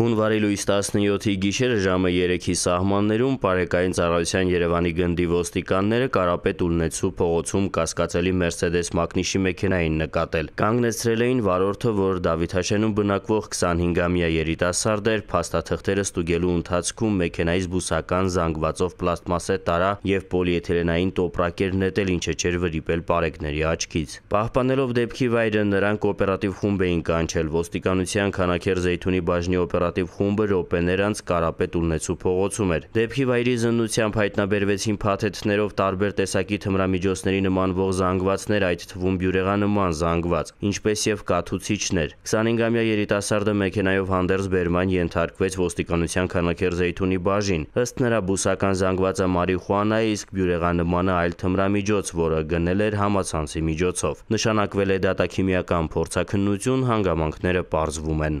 Հունվարի լույս 17-ի գիշերը ժամը 3-ի սահմաններում Պարեկային ծառայության Երևանի գնդի ոստիկանները Կարապետ Ուլնեցու փողոցում կասկածելի Mercedes մակնիշի մեքենային նկատել։ Կանգնեցրել էին վարորդը, որ Դավիթաշենում բնակվող 25-ամյա երիտասարդ էր, փաստաթղթերը ստուգելու ընթացքում մեքենայից բուսական զանգվածով պլաստմասե տարա եւ պոլիէթիլենային տոպրակեր նետել, ինչը չէր վրիպել Պարեկների աչքից։ Պահպանելով դեպքի վայրը նրանք օպերատիվ խումբ էին կանչել ոստիկանության Խանաքեր Զեյթունի բաժնի օպերատիվ օպերատիվ խումբը րոպեներ անց Կարապետ Ուլնեցու փողոցում էր։ Դեպքի վայրի զննությամբ հայտնաբերվեցին փաթեթներով տարբեր տեսակի թմրամիջոցների նմանվող զանգվածներ, այդ թվում բյուրեղանման զանգված, ինչպես եւ կաթուցիչներ։ 25-ամյա երիտասարդը մեքենայով հանդերձ բերման ենթարկվեց ոստիկանության Քանաքերզեյթունի բաժին։ Ըստ նրա բուսական զանգվածը մարիխուանա է, իսկ բյուրեղանմանը այլ թմրամիջոց, որը գնել էր համացանցի միջոցով։ Նշանակվել է դատաքիմիական փորձաքննություն, հանգամանքները պարզվում են։